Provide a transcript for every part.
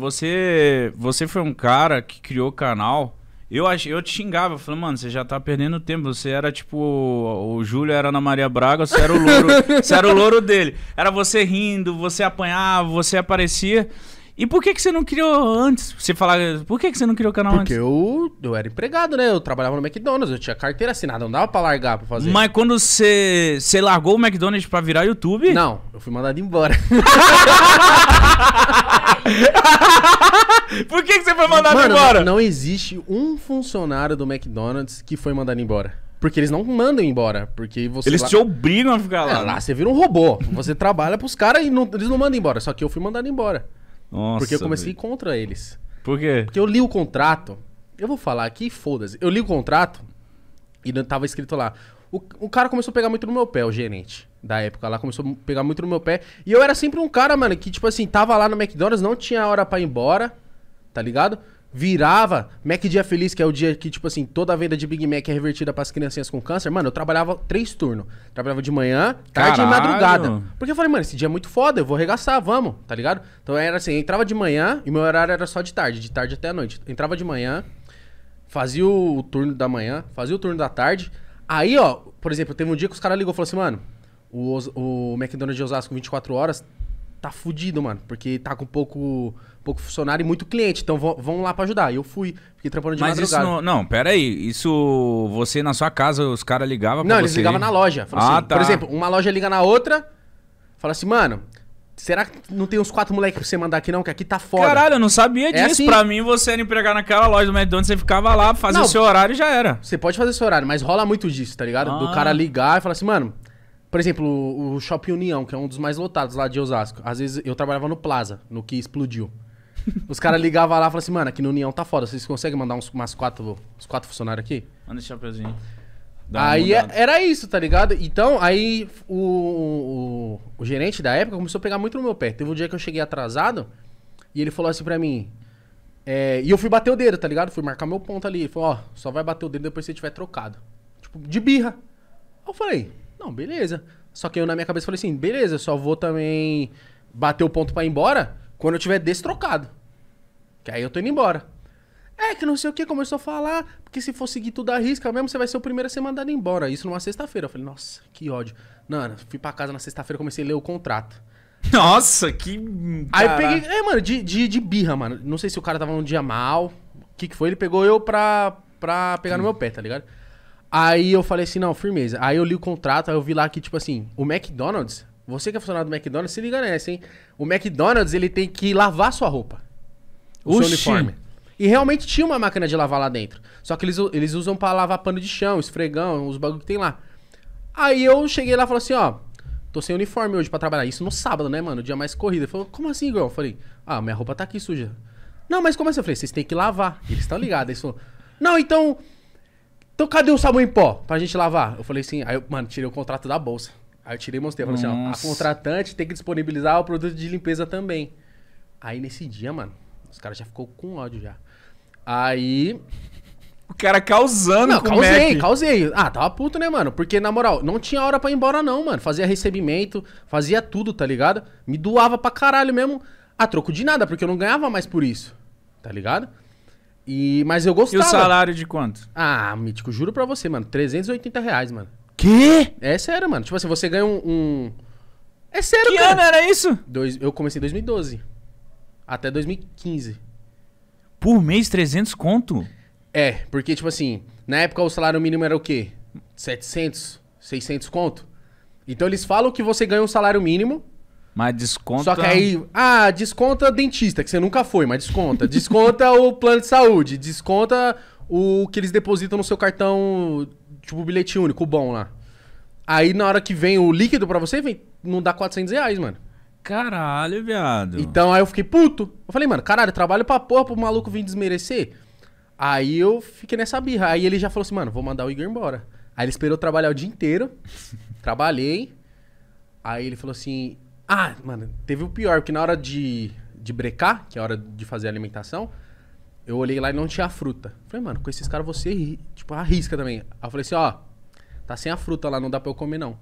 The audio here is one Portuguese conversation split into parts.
você, você foi um cara que criou o canal. Eu, eu te xingava, eu falei, mano, você já tá perdendo tempo. Você era tipo. O Júlio era na Maria Braga, você era o louro. você era o louro dele. Era você rindo, você apanhava, você aparecia. E por que, que você não criou antes? Você falava, por que, que você não criou o canal Porque antes? Porque eu, eu era empregado, né? Eu trabalhava no McDonald's, eu tinha carteira assinada, não dava pra largar pra fazer. Mas quando você, você largou o McDonald's pra virar YouTube? Não, eu fui mandado embora. Por que, que você foi mandado Mano, embora? Não, não existe um funcionário do McDonald's que foi mandado embora. Porque eles não mandam embora. Porque você. Eles lá... te obrigam a ficar lá. É, lá você vira um robô. Você trabalha pros caras e não, eles não mandam embora. Só que eu fui mandado embora. Nossa. Porque eu comecei velho. contra eles. Por quê? Porque eu li o contrato. Eu vou falar aqui, foda-se. Eu li o contrato e tava escrito lá. O, o cara começou a pegar muito no meu pé, o gerente da época. Lá começou a pegar muito no meu pé. E eu era sempre um cara, mano, que, tipo assim, tava lá no McDonald's, não tinha hora para ir embora, tá ligado? Virava Mac Dia Feliz, que é o dia que, tipo assim, toda a venda de Big Mac é revertida para as criancinhas com câncer. Mano, eu trabalhava três turnos. Trabalhava de manhã, tarde Caralho. e madrugada. Porque eu falei, mano, esse dia é muito foda, eu vou arregaçar, vamos, tá ligado? Então era assim, entrava de manhã e meu horário era só de tarde, de tarde até a noite. Entrava de manhã, fazia o turno da manhã, fazia o turno da tarde. Aí, ó, por exemplo, teve um dia que os caras ligou e falou assim, mano, o, o McDonald's de Osasco 24 horas tá fudido, mano. Porque tá com pouco, pouco funcionário e muito cliente. Então vão lá pra ajudar. E eu fui. Fiquei trampando de Mas madrugada. Isso não, não, pera aí. Isso você na sua casa, os caras ligavam pra Não, eles ligavam na loja. Ah, assim, tá. Por exemplo, uma loja liga na outra, fala assim, mano... Será que não tem uns quatro moleques pra você mandar aqui, não? Que aqui tá fora. Caralho, eu não sabia é disso. É assim. Pra mim, você era empregar naquela loja do McDonald's, você ficava lá, fazia não, o seu horário e já era. Você pode fazer o seu horário, mas rola muito disso, tá ligado? Ah. Do cara ligar e falar assim, mano, por exemplo, o Shopping União, que é um dos mais lotados lá de Osasco. Às vezes eu trabalhava no Plaza, no que explodiu. Os caras ligavam lá e falavam assim, mano, aqui no União tá foda. Vocês conseguem mandar uns, umas quatro, uns quatro funcionários aqui? Manda esse chapeuzinho. Aí era isso, tá ligado? Então, aí o, o, o, gerente da época começou a pegar muito no meu pé. Teve um dia que eu cheguei atrasado e ele falou assim pra mim. É, e eu fui bater o dedo, tá ligado? Fui marcar meu ponto ali. Ele falou, ó, só vai bater o dedo depois que você tiver trocado. Tipo, de birra. Eu falei, não, beleza. Só que eu na minha cabeça falei assim, beleza, só vou também bater o ponto para ir embora quando eu tiver destrocado. Que aí eu tô indo embora. É, que não sei o que, começou a falar, porque se for seguir tudo à risca mesmo, você vai ser o primeiro a ser mandado embora. Isso numa sexta-feira. Eu falei, nossa, que ódio. Não, fui pra casa na sexta-feira, comecei a ler o contrato. Nossa, que. Aí eu peguei. É, mano, de, de, de, birra, mano. Não sei se o cara tava num dia mal. O que, que foi? Ele pegou eu pra, pra pegar hum. no meu pé, tá ligado? Aí eu falei assim, não, firmeza. Aí eu li o contrato, aí eu vi lá que, tipo assim, o McDonald's, você que é funcionário do McDonald's, se liga nessa, hein? O McDonald's, ele tem que lavar sua roupa. O Oxi. seu uniforme. E realmente tinha uma máquina de lavar lá dentro. Só que eles, eles usam para lavar pano de chão, esfregão, os bagulho que tem lá. Aí eu cheguei lá e falei assim, ó, tô sem uniforme hoje para trabalhar. Isso no sábado, né, mano? Dia mais corrida. Ele falou, como assim, Igor? Eu falei, ah, minha roupa tá aqui suja. Não, mas como assim? Eu falei, vocês têm que lavar. Eles estão ligados. Eles falaram, não, então então cadê o sabão em pó pra gente lavar? Eu falei assim, aí eu, mano, tirei o contrato da bolsa. Aí eu tirei e mostrei. Eu falei assim, ó, a contratante tem que disponibilizar o produto de limpeza também. Aí nesse dia, mano, os caras já ficou com ódio já. Aí. O cara causando, Não, com causei, Mac. causei. Ah, tava puto, né, mano? Porque, na moral, não tinha hora pra ir embora, não, mano. Fazia recebimento, fazia tudo, tá ligado? Me doava pra caralho mesmo. A troco de nada, porque eu não ganhava mais por isso. Tá ligado? E, mas eu E gostava. o salário de quanto? Ah, Mítico, juro pra você, mano. 380 reais, mano. Quê? É sério, mano. Tipo assim, você ganha um. um- É sério, Que cara. ano era isso? Dois... Eu comecei em 2012. Até 2015. Por mês, 300 conto? É, porque, tipo assim, na época o salário mínimo era o quê? 700, 600 conto? Então eles falam que você ganha um salário mínimo, mas desconta. Só que aí, ah, desconta dentista, que você nunca foi, mas desconta. Desconta o plano de saúde, desconta o que eles depositam no seu cartão, tipo, bilhete único, bom lá. Aí na hora que vem o líquido para você, vem, não dá 400 reais, mano. Caralho, viado. Então aí eu fiquei puto. Eu falei, mano, caralho, trabalho pra porra pro maluco vir desmerecer. Aí eu fiquei nessa birra. Aí ele já falou assim, mano, vou mandar o Igor embora. Aí ele esperou trabalhar o dia inteiro. trabalhei. Aí ele falou assim, ah, mano, teve o pior, porque na hora de, de brecar, que é a hora de fazer a alimentação, eu olhei lá e não tinha fruta. Falei, mano, com esses caras você tipo, arrisca também. Aí eu falei assim, ó, tá sem a fruta lá, não dá pra eu comer não.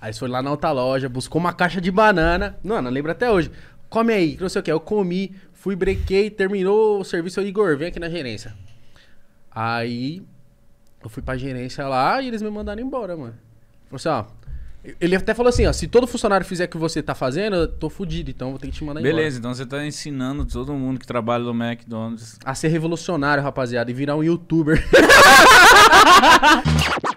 Aí eles foram lá na outra loja, buscou uma caixa de banana. Mano, eu lembro até hoje. Come aí, que não sei o que. Eu comi, fui, brequei, terminou o serviço. Eu, Igor, vem aqui na gerência. Aí eu fui pra gerência lá e eles me mandaram embora, mano. Falei assim, ó, ele até falou assim, ó, se todo funcionário fizer o que você tá fazendo, eu tô fudido, então vou ter que te mandar Beleza, embora. então você tá ensinando todo mundo que trabalha no McDonald's. A ser revolucionário, rapaziada, e virar um youtuber.